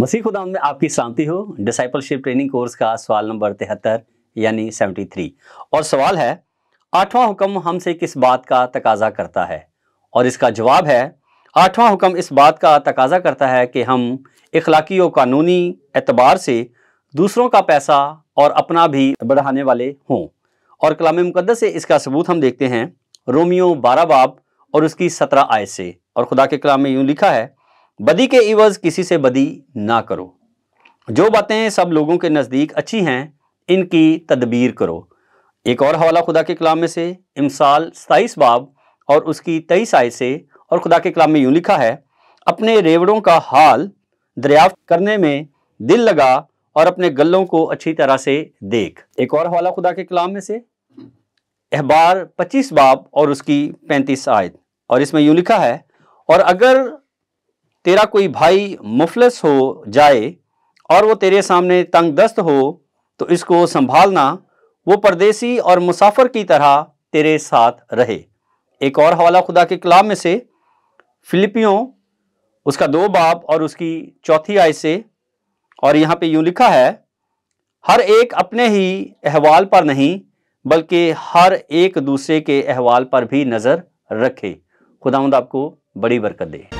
मसीह खुदा में आपकी शांति हो डिसाइपलशिप ट्रेनिंग कोर्स का सवाल नंबर तिहत्तर यानी सेवेंटी थ्री और सवाल है आठवां हुक्म हमसे किस बात का तकाजा करता है और इसका जवाब है आठवां हुक्म इस बात का तकाजा करता है कि हम इखलाकी और कानूनी एतबार से दूसरों का पैसा और अपना भी बढ़ाने वाले हों और कलाम मुकदस से इसका सबूत हम देखते हैं रोमियो बारह बाब और उसकी सत्रह आय से और खुदा के कलाम में यूँ लिखा है बदी के इवज किसी से बदी ना करो जो बातें सब लोगों के नज़दीक अच्छी हैं इनकी तदबीर करो एक और हवाला खुदा के कलाम में से इमसाल सताईस बाब और उसकी तेईस आय से और खुदा के कलाम में यूँ लिखा है अपने रेवड़ों का हाल दरियाफ्त करने में दिल लगा और अपने गलों को अच्छी तरह से देख एक और हवाला खुदा के कलाम में से अहबार पच्चीस बाब और उसकी पैंतीस आयत और इसमें यूँ लिखा है और अगर तेरा कोई भाई मुफलस हो जाए और वो तेरे सामने तंग दस्त हो तो इसको संभालना वो परदेसी और मुसाफर की तरह तेरे साथ रहे एक और हवाला खुदा के कलाम में से फिलिपियों उसका दो बाप और उसकी चौथी आय से और यहाँ पे यूँ लिखा है हर एक अपने ही अहवाल पर नहीं बल्कि हर एक दूसरे के अहवाल पर भी नज़र रखे खुदावंद आपको बड़ी बरकत दे